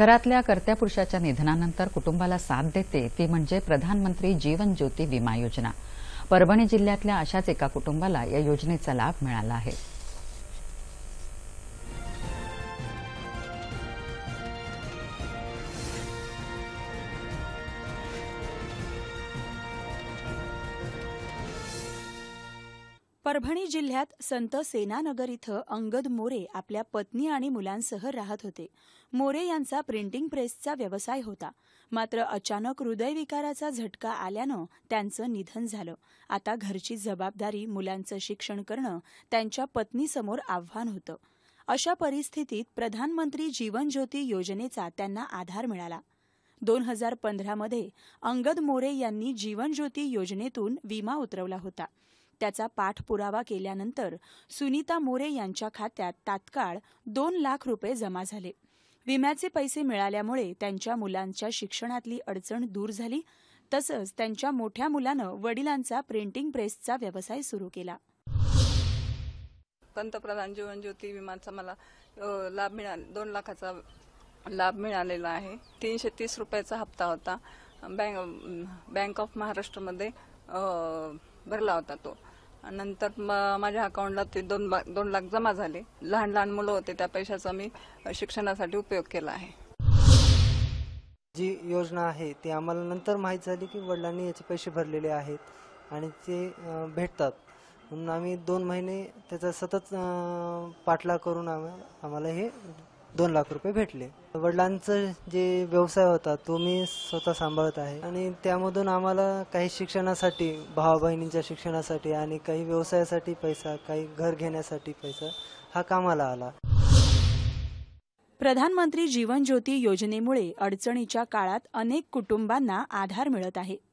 घरातल्या कर्त्या पुरुषाच्या निधनानंतर कुटुंबाला साथ देते ती म्हणजे प्रधानमंत्री जीवन ज्योती विमा योजना परभणी जिल्ह्यातल्या अशाच एका कुटुंबाला या योजनेचा लाभ मिळाला आहे परभणी जिल्ह्यात संत सेनानगर इथं अंगद मोरे आपल्या पत्नी आणि मुलांसह राहत होते मोरे यांचा प्रिंटिंग प्रेसचा व्यवसाय होता मात्र अचानक हृदयविकाराचा झटका आल्यानं त्यांचं निधन झालं आता घरची जबाबदारी मुलांचं शिक्षण करणं त्यांच्या पत्नीसमोर आव्हान होतं अशा परिस्थितीत प्रधानमंत्री जीवन ज्योती योजनेचा त्यांना आधार मिळाला दोन हजार पंधरामध्ये अंगद मोरे यांनी जीवन ज्योती योजनेतून विमा उतरवला होता त्याचा पाठपुरावा केल्यानंतर सुनीता मोरे यांच्या खात्यात तात्काळ दोन लाख रुपये जमा झाले विम्याचे पैसे मिळाल्यामुळे त्यांच्या मुलांच्या शिक्षणातली अडचण दूर झाली तसंच त्यांच्या मोठ्या मुलानं वडिलांचा प्रिंटिंग प्रेसचा व्यवसाय सुरू केला पंतप्रधान जीवन ज्योती विमाचा मला लाभ मिळाला दोन लाखाचा लाभ मिळालेला आहे तीनशे तीस रुपयाचा हप्ता होता बँक बँक ऑफ महाराष्ट्रमध्ये भरला होता तो नंतर माझ्या अकाउंटला ते दोन दोन लाख जमा झाले लहान लहान मुलं होते त्या पैशाचा मी शिक्षणासाठी उपयोग केला आहे जी योजना आहे ती आम्हाला नंतर माहीत झाली की वडिलांनी याचे पैसे भरलेले आहेत आणि ते भेटतात म्हणून आम्ही दोन महिने त्याचा सतत पाठलाग करून आम्हाला हे दोन लाख रुपये भेटले वडिलांचं जे व्यवसाय होता तो मी स्वतः सांभाळत आहे आणि त्यामधून आम्हाला काही शिक्षणासाठी भावा बहिणींच्या शिक्षणासाठी आणि काही व्यवसायासाठी पैसा काही घर घेण्यासाठी पैसा हा कामाला आला प्रधानमंत्री जीवन ज्योती योजनेमुळे अडचणीच्या काळात अनेक कुटुंबांना आधार मिळत आहे